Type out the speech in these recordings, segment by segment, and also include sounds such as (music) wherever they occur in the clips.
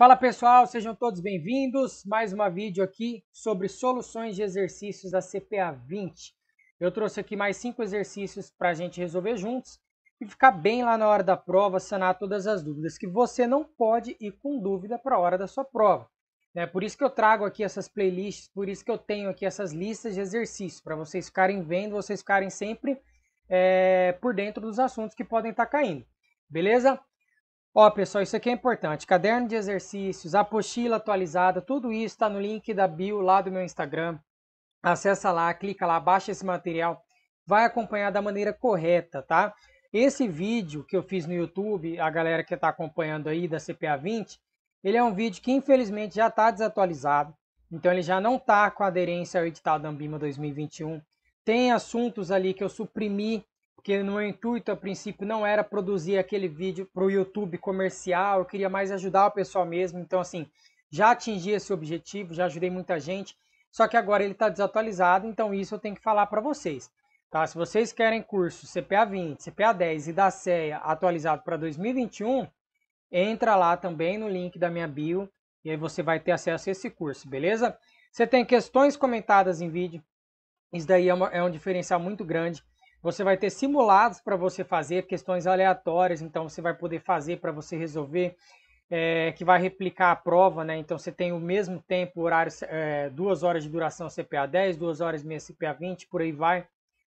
Fala pessoal, sejam todos bem-vindos. Mais uma vídeo aqui sobre soluções de exercícios da CPA 20. Eu trouxe aqui mais cinco exercícios para a gente resolver juntos e ficar bem lá na hora da prova, sanar todas as dúvidas que você não pode ir com dúvida para a hora da sua prova. É por isso que eu trago aqui essas playlists, por isso que eu tenho aqui essas listas de exercícios, para vocês ficarem vendo, vocês ficarem sempre é, por dentro dos assuntos que podem estar tá caindo. Beleza? Ó, pessoal, isso aqui é importante. Caderno de exercícios, apostila atualizada, tudo isso está no link da bio lá do meu Instagram. Acessa lá, clica lá, baixa esse material. Vai acompanhar da maneira correta, tá? Esse vídeo que eu fiz no YouTube, a galera que está acompanhando aí da CPA 20, ele é um vídeo que infelizmente já está desatualizado. Então ele já não está com aderência ao edital da Ambima 2021. Tem assuntos ali que eu suprimi porque no meu intuito a princípio não era produzir aquele vídeo para o YouTube comercial, eu queria mais ajudar o pessoal mesmo. Então, assim, já atingi esse objetivo, já ajudei muita gente, só que agora ele está desatualizado, então isso eu tenho que falar para vocês. Tá? Se vocês querem curso CPA 20, CPA 10 e da CEA atualizado para 2021, entra lá também no link da minha bio e aí você vai ter acesso a esse curso, beleza? Você tem questões comentadas em vídeo, isso daí é, uma, é um diferencial muito grande. Você vai ter simulados para você fazer, questões aleatórias, então você vai poder fazer para você resolver, é, que vai replicar a prova, né? Então você tem o mesmo tempo, horário, é, duas horas de duração CPA 10, duas horas e meia CPA 20, por aí vai.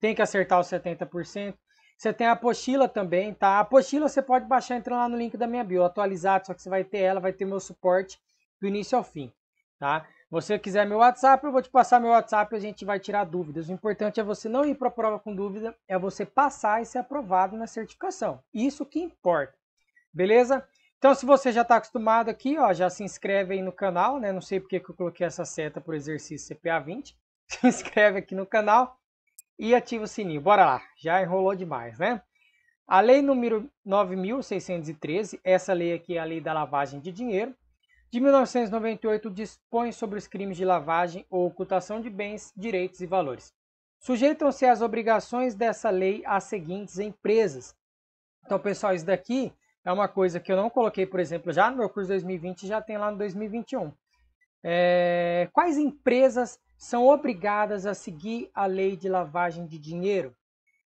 Tem que acertar os 70%. Você tem a apostila também, tá? A apostila você pode baixar entrando lá no link da minha bio, atualizado, só que você vai ter ela, vai ter meu suporte do início ao fim, tá? você quiser meu WhatsApp, eu vou te passar meu WhatsApp e a gente vai tirar dúvidas. O importante é você não ir para a prova com dúvida, é você passar e ser aprovado na certificação. Isso que importa. Beleza? Então, se você já está acostumado aqui, ó, já se inscreve aí no canal, né? Não sei porque que eu coloquei essa seta para o exercício CPA 20. (laughs) Se inscreve aqui no canal e ativa o sininho. Bora lá, já enrolou demais, né? A lei número 9.613, essa lei aqui é a lei da lavagem de dinheiro de 1998 dispõe sobre os crimes de lavagem ou ocultação de bens, direitos e valores. Sujeitam-se às obrigações dessa lei as seguintes empresas. Então, pessoal, isso daqui é uma coisa que eu não coloquei, por exemplo, já no meu curso 2020 já tem lá no 2021. É... Quais empresas são obrigadas a seguir a lei de lavagem de dinheiro?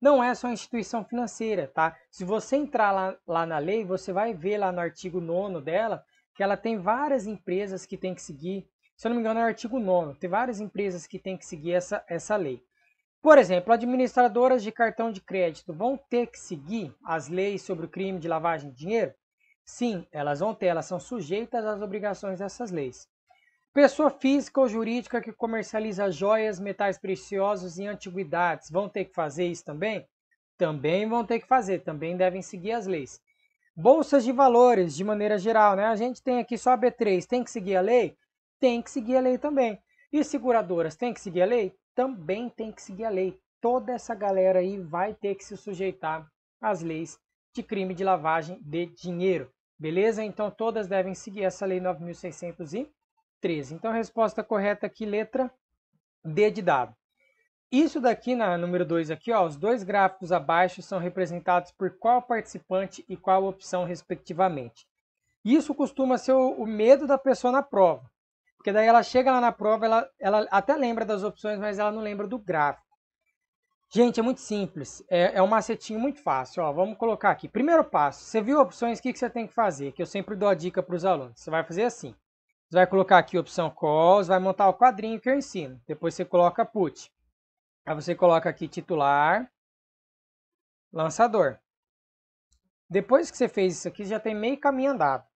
Não é só instituição financeira, tá? Se você entrar lá, lá na lei, você vai ver lá no artigo 9 dela que ela tem várias empresas que tem que seguir, se eu não me engano é o artigo 9, tem várias empresas que tem que seguir essa, essa lei. Por exemplo, administradoras de cartão de crédito vão ter que seguir as leis sobre o crime de lavagem de dinheiro? Sim, elas vão ter, elas são sujeitas às obrigações dessas leis. Pessoa física ou jurídica que comercializa joias, metais preciosos e antiguidades vão ter que fazer isso também? Também vão ter que fazer, também devem seguir as leis. Bolsas de valores, de maneira geral, né? A gente tem aqui só a B3, tem que seguir a lei? Tem que seguir a lei também. E seguradoras, tem que seguir a lei? Também tem que seguir a lei. Toda essa galera aí vai ter que se sujeitar às leis de crime de lavagem de dinheiro. Beleza? Então todas devem seguir essa lei 9613. Então a resposta correta aqui, letra D de dado. Isso daqui, na número 2 aqui, ó, os dois gráficos abaixo são representados por qual participante e qual opção, respectivamente. Isso costuma ser o, o medo da pessoa na prova, porque daí ela chega lá na prova, ela, ela até lembra das opções, mas ela não lembra do gráfico. Gente, é muito simples, é, é um macetinho muito fácil. Ó, vamos colocar aqui. Primeiro passo, você viu opções, o que, que você tem que fazer? Que eu sempre dou a dica para os alunos. Você vai fazer assim, você vai colocar aqui a opção calls, vai montar o quadrinho que eu ensino. Depois você coloca put. Aí você coloca aqui titular, lançador. Depois que você fez isso aqui, já tem meio caminho andado.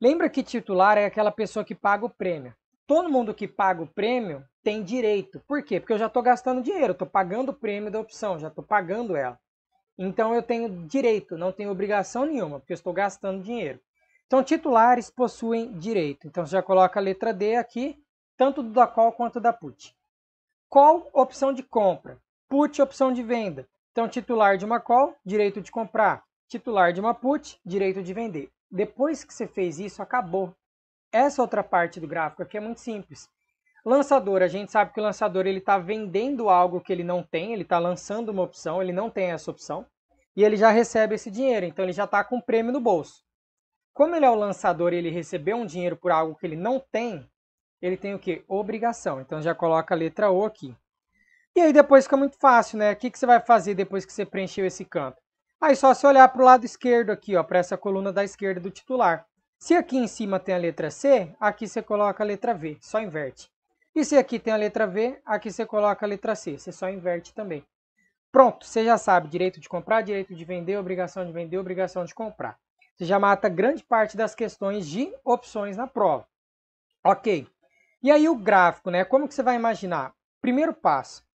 Lembra que titular é aquela pessoa que paga o prêmio. Todo mundo que paga o prêmio tem direito. Por quê? Porque eu já estou gastando dinheiro, estou pagando o prêmio da opção, já estou pagando ela. Então eu tenho direito, não tenho obrigação nenhuma, porque eu estou gastando dinheiro. Então titulares possuem direito. Então você já coloca a letra D aqui, tanto da call quanto da put. Call, opção de compra. Put, opção de venda. Então, titular de uma call, direito de comprar. Titular de uma put, direito de vender. Depois que você fez isso, acabou. Essa outra parte do gráfico aqui é muito simples. Lançador, a gente sabe que o lançador ele está vendendo algo que ele não tem, ele está lançando uma opção, ele não tem essa opção, e ele já recebe esse dinheiro, então ele já está com o prêmio no bolso. Como ele é o lançador e ele recebeu um dinheiro por algo que ele não tem, ele tem o quê? Obrigação. Então já coloca a letra O aqui. E aí depois fica muito fácil, né? O que, que você vai fazer depois que você preencheu esse canto? Aí só se olhar para o lado esquerdo aqui, ó, para essa coluna da esquerda do titular. Se aqui em cima tem a letra C, aqui você coloca a letra V, só inverte. E se aqui tem a letra V, aqui você coloca a letra C, você só inverte também. Pronto, você já sabe, direito de comprar, direito de vender, obrigação de vender, obrigação de comprar. Você já mata grande parte das questões de opções na prova. Ok, e aí o gráfico, né? Como que você vai imaginar? Primeiro passo,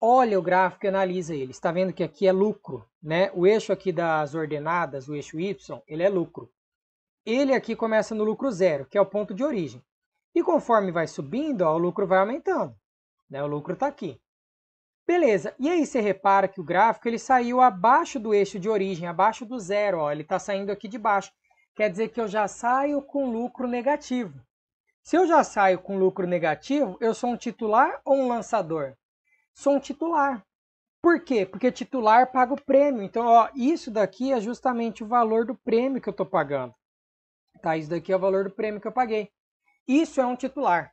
olha o gráfico e analisa ele. Está vendo que aqui é lucro, né? O eixo aqui das ordenadas, o eixo y, ele é lucro. Ele aqui começa no lucro zero, que é o ponto de origem. E conforme vai subindo, ó, o lucro vai aumentando. Né? O lucro está aqui. Beleza, e aí você repara que o gráfico ele saiu abaixo do eixo de origem, abaixo do zero, ó, ele está saindo aqui de baixo. Quer dizer que eu já saio com lucro negativo. Se eu já saio com lucro negativo, eu sou um titular ou um lançador? Sou um titular. Por quê? Porque titular paga o prêmio. Então, ó, isso daqui é justamente o valor do prêmio que eu estou pagando. Tá, isso daqui é o valor do prêmio que eu paguei. Isso é um titular.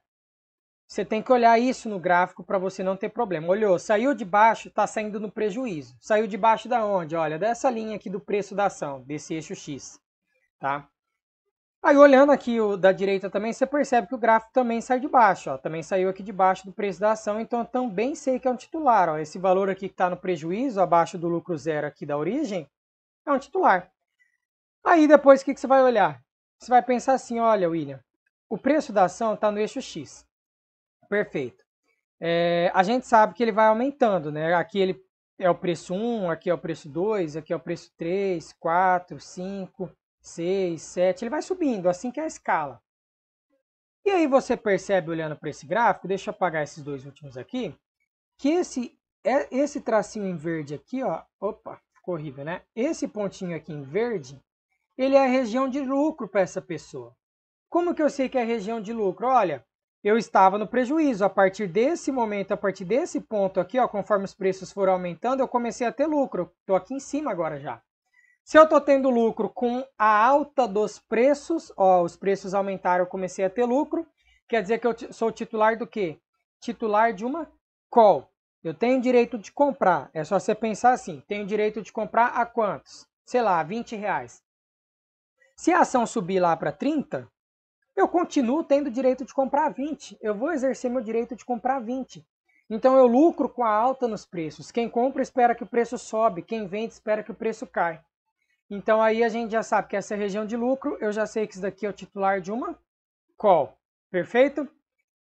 Você tem que olhar isso no gráfico para você não ter problema. Olhou, saiu de baixo, está saindo no prejuízo. Saiu de baixo da onde? Olha, dessa linha aqui do preço da ação, desse eixo X. Tá? Aí olhando aqui o da direita também, você percebe que o gráfico também sai de baixo, ó, também saiu aqui de baixo do preço da ação, então eu também sei que é um titular. Ó, esse valor aqui que está no prejuízo, abaixo do lucro zero aqui da origem, é um titular. Aí depois o que, que você vai olhar? Você vai pensar assim, olha William, o preço da ação está no eixo X, perfeito. É, a gente sabe que ele vai aumentando, né? Aqui ele é o preço 1, aqui é o preço 2, aqui é o preço 3, 4, 5 6, 7, ele vai subindo, assim que é a escala. E aí você percebe olhando para esse gráfico, deixa eu apagar esses dois últimos aqui, que esse, é, esse tracinho em verde aqui, ó, opa, ficou horrível, né? Esse pontinho aqui em verde, ele é a região de lucro para essa pessoa. Como que eu sei que é a região de lucro? Olha, eu estava no prejuízo. A partir desse momento, a partir desse ponto aqui, ó, conforme os preços foram aumentando, eu comecei a ter lucro. Estou aqui em cima agora já. Se eu estou tendo lucro com a alta dos preços, ó, os preços aumentaram, eu comecei a ter lucro, quer dizer que eu sou titular do quê? Titular de uma call. Eu tenho direito de comprar. É só você pensar assim, tenho direito de comprar a quantos? Sei lá, 20 reais. Se a ação subir lá para 30, eu continuo tendo direito de comprar 20. Eu vou exercer meu direito de comprar 20. Então eu lucro com a alta nos preços. Quem compra espera que o preço sobe, quem vende espera que o preço cai. Então aí a gente já sabe que essa é região de lucro, eu já sei que isso daqui é o titular de uma call, perfeito?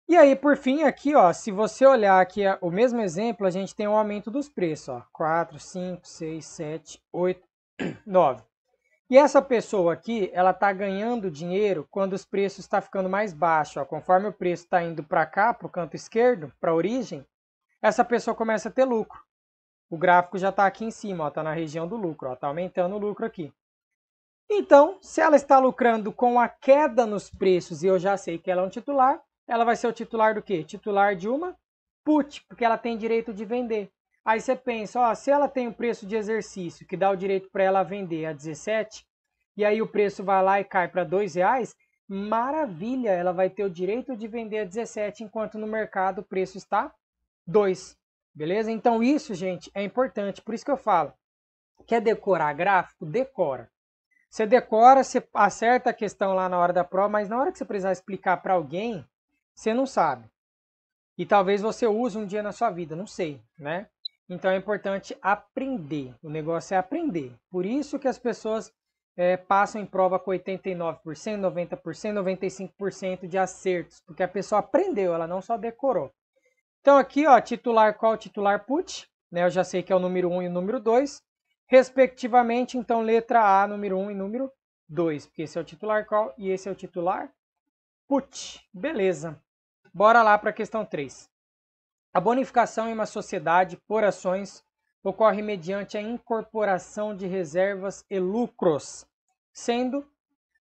E aí, por fim, aqui, ó, se você olhar aqui é, o mesmo exemplo, a gente tem o um aumento dos preços, ó, 4, 5, 6, 7, 8, 9. E essa pessoa aqui, ela está ganhando dinheiro quando os preços estão tá ficando mais baixos. Ó. Conforme o preço está indo para cá, para o canto esquerdo, para a origem, essa pessoa começa a ter lucro. O gráfico já está aqui em cima, está na região do lucro, está aumentando o lucro aqui. Então, se ela está lucrando com a queda nos preços e eu já sei que ela é um titular, ela vai ser o titular do quê? Titular de uma put, porque ela tem direito de vender. Aí você pensa, ó, se ela tem o um preço de exercício que dá o direito para ela vender a 17, e aí o preço vai lá e cai para R$ reais, maravilha, ela vai ter o direito de vender a 17, enquanto no mercado o preço está 2. Beleza? Então isso, gente, é importante. Por isso que eu falo, quer decorar gráfico? Decora. Você decora, você acerta a questão lá na hora da prova, mas na hora que você precisar explicar para alguém, você não sabe. E talvez você use um dia na sua vida, não sei, né? Então é importante aprender. O negócio é aprender. Por isso que as pessoas é, passam em prova com 89%, 90%, 95% de acertos, porque a pessoa aprendeu, ela não só decorou. Então aqui, ó, titular qual titular put, né? Eu já sei que é o número 1 e o número 2, respectivamente, então letra A, número 1 e número 2, porque esse é o titular qual e esse é o titular put. Beleza. Bora lá para a questão 3. A bonificação em uma sociedade por ações ocorre mediante a incorporação de reservas e lucros, sendo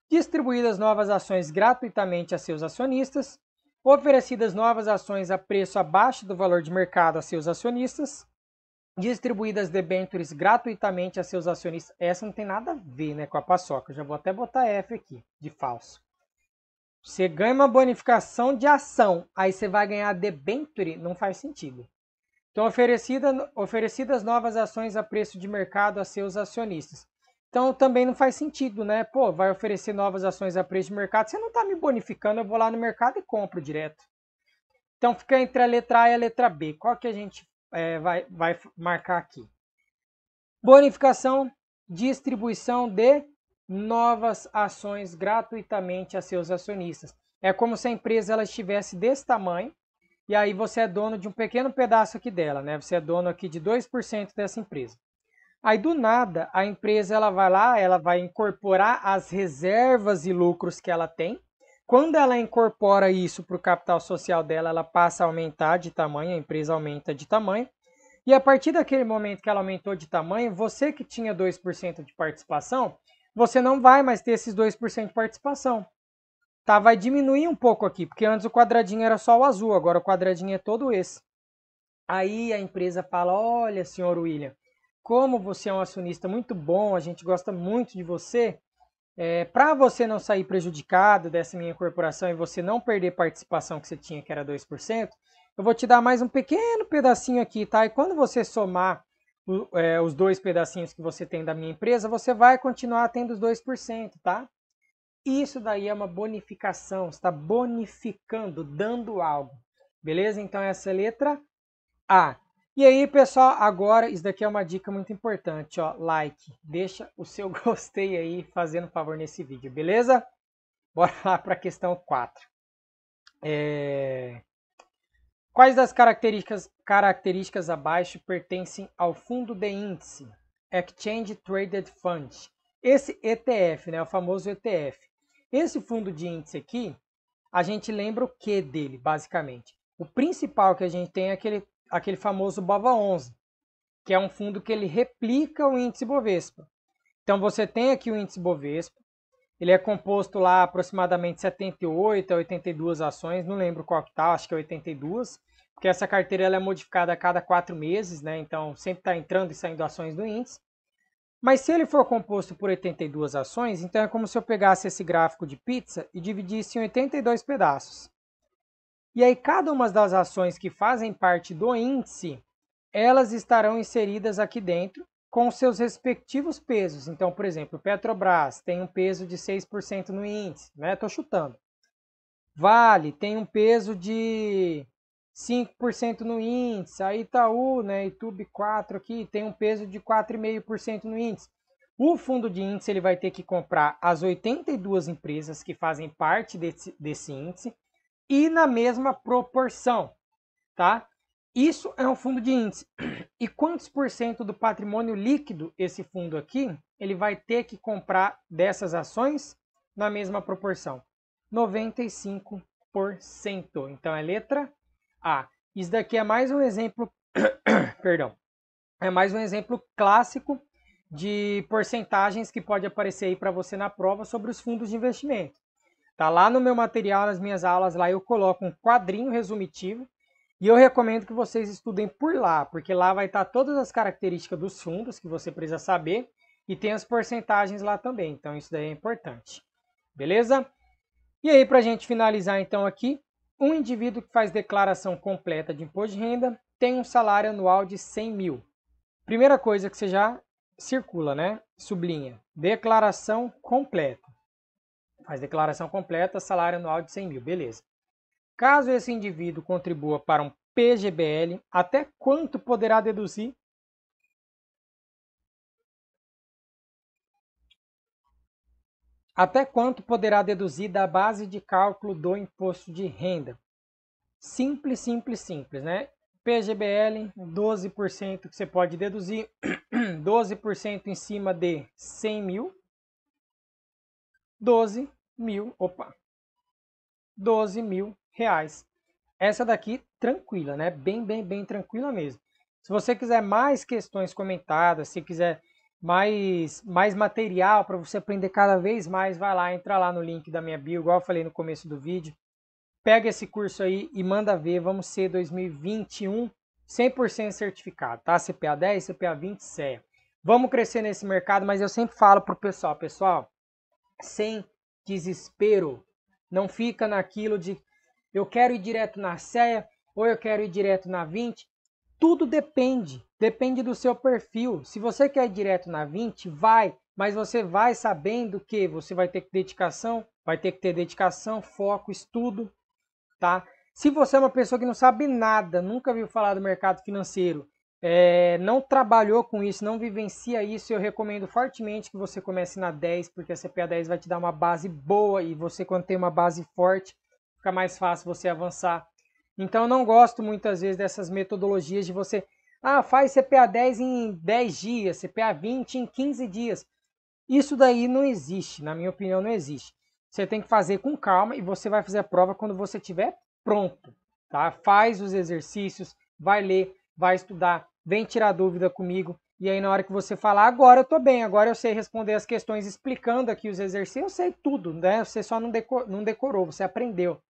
distribuídas novas ações gratuitamente a seus acionistas, oferecidas novas ações a preço abaixo do valor de mercado a seus acionistas, distribuídas debêntures gratuitamente a seus acionistas. Essa não tem nada a ver né, com a paçoca, já vou até botar F aqui, de falso. Você ganha uma bonificação de ação, aí você vai ganhar debenture, não faz sentido. Então, oferecida, oferecidas novas ações a preço de mercado a seus acionistas. Então também não faz sentido, né? Pô, vai oferecer novas ações a preço de mercado, você não está me bonificando, eu vou lá no mercado e compro direto. Então fica entre a letra A e a letra B. Qual que a gente é, vai, vai marcar aqui? Bonificação, distribuição de novas ações gratuitamente a seus acionistas. É como se a empresa ela estivesse desse tamanho e aí você é dono de um pequeno pedaço aqui dela, né? Você é dono aqui de 2% dessa empresa. Aí do nada, a empresa ela vai lá, ela vai incorporar as reservas e lucros que ela tem. Quando ela incorpora isso para o capital social dela, ela passa a aumentar de tamanho, a empresa aumenta de tamanho. E a partir daquele momento que ela aumentou de tamanho, você que tinha 2% de participação, você não vai mais ter esses 2% de participação. Tá, vai diminuir um pouco aqui, porque antes o quadradinho era só o azul, agora o quadradinho é todo esse. Aí a empresa fala: "Olha, senhor William, como você é um acionista muito bom, a gente gosta muito de você, é, para você não sair prejudicado dessa minha incorporação e você não perder participação que você tinha, que era 2%, eu vou te dar mais um pequeno pedacinho aqui, tá? E quando você somar o, é, os dois pedacinhos que você tem da minha empresa, você vai continuar tendo os 2%, tá? Isso daí é uma bonificação, está bonificando, dando algo, beleza? Então essa é a letra A. E aí, pessoal, agora isso daqui é uma dica muito importante, ó, like. Deixa o seu (laughs) gostei aí fazendo favor nesse vídeo, beleza? Bora lá para a questão 4. É... Quais das características, características abaixo pertencem ao fundo de índice Exchange Traded Fund? Esse ETF, né, o famoso ETF. Esse fundo de índice aqui, a gente lembra o que dele, basicamente? O principal que a gente tem é aquele aquele famoso BAVA11, que é um fundo que ele replica o índice Bovespa. Então você tem aqui o índice Bovespa, ele é composto lá aproximadamente 78 a 82 ações, não lembro qual que tá, acho que é 82, porque essa carteira ela é modificada a cada quatro meses, né? Então sempre está entrando e saindo ações do índice. Mas se ele for composto por 82 ações, então é como se eu pegasse esse gráfico de pizza e dividisse em 82 pedaços. E aí cada uma das ações que fazem parte do índice, elas estarão inseridas aqui dentro com seus respectivos pesos. Então, por exemplo, Petrobras tem um peso de 6% no índice, né? Estou chutando. Vale tem um peso de 5% no índice, a Itaú, né, YouTube 4 aqui, tem um peso de 4,5% no índice. O fundo de índice ele vai ter que comprar as 82 empresas que fazem parte desse, desse índice e na mesma proporção, tá? Isso é um fundo de índice. E quantos por cento do patrimônio líquido esse fundo aqui, ele vai ter que comprar dessas ações na mesma proporção? 95%. Então é letra A. Isso daqui é mais um exemplo, (coughs) perdão, é mais um exemplo clássico de porcentagens que pode aparecer aí para você na prova sobre os fundos de investimento. Tá lá no meu material, nas minhas aulas lá, eu coloco um quadrinho resumitivo e eu recomendo que vocês estudem por lá, porque lá vai estar tá todas as características dos fundos que você precisa saber e tem as porcentagens lá também, então isso daí é importante. Beleza? E aí, para a gente finalizar então aqui, um indivíduo que faz declaração completa de imposto de renda tem um salário anual de 100 mil. Primeira coisa que você já circula, né? Sublinha, declaração completa. Faz declaração completa, salário anual de 100 mil, beleza. Caso esse indivíduo contribua para um PGBL, até quanto poderá deduzir? Até quanto poderá deduzir da base de cálculo do imposto de renda? Simples, simples, simples, né? PGBL, 12% que você pode deduzir, 12% (clears throat) em cima de 100 mil, 12 mil, opa, 12 mil reais. Essa daqui tranquila, né? Bem, bem, bem tranquila mesmo. Se você quiser mais questões comentadas, se quiser mais, mais material para você aprender cada vez mais, vai lá, entra lá no link da minha bio, igual eu falei no começo do vídeo. Pega esse curso aí e manda ver, vamos ser 2021 100% certificado, tá? CPA 10, CPA 20, CEA. Vamos crescer nesse mercado, mas eu sempre falo pro pessoal, pessoal, sem desespero. Não fica naquilo de eu quero ir direto na ceia ou eu quero ir direto na 20. Tudo depende, depende do seu perfil. Se você quer ir direto na 20, vai, mas você vai sabendo que você vai ter que dedicação, vai ter que ter dedicação, foco, estudo, tá? Se você é uma pessoa que não sabe nada, nunca viu falar do mercado financeiro é, não trabalhou com isso, não vivencia isso, eu recomendo fortemente que você comece na 10, porque a CPA 10 vai te dar uma base boa e você, quando tem uma base forte, fica mais fácil você avançar. Então, eu não gosto muitas vezes dessas metodologias de você, ah, faz CPA 10 em 10 dias, CPA 20 em 15 dias. Isso daí não existe, na minha opinião, não existe. Você tem que fazer com calma e você vai fazer a prova quando você estiver pronto, tá? Faz os exercícios, vai ler vai estudar, vem tirar dúvida comigo. E aí, na hora que você falar, agora eu tô bem, agora eu sei responder as questões explicando aqui os exercícios, eu sei tudo, né? Você só não, não decorou, você aprendeu.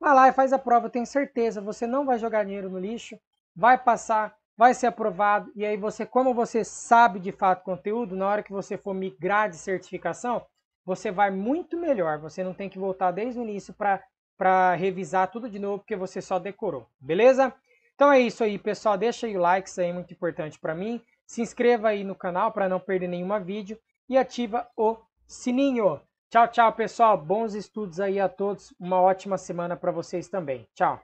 Vai lá e faz a prova, eu tenho certeza, você não vai jogar dinheiro no lixo, vai passar, vai ser aprovado. E aí, você, como você sabe de fato conteúdo, na hora que você for migrar de certificação, você vai muito melhor. Você não tem que voltar desde o início para revisar tudo de novo, porque você só decorou, beleza? Então é isso aí, pessoal. Deixa aí o like, isso aí é muito importante para mim. Se inscreva aí no canal para não perder nenhuma vídeo e ativa o sininho. Tchau, tchau, pessoal. Bons estudos aí a todos. Uma ótima semana para vocês também. Tchau.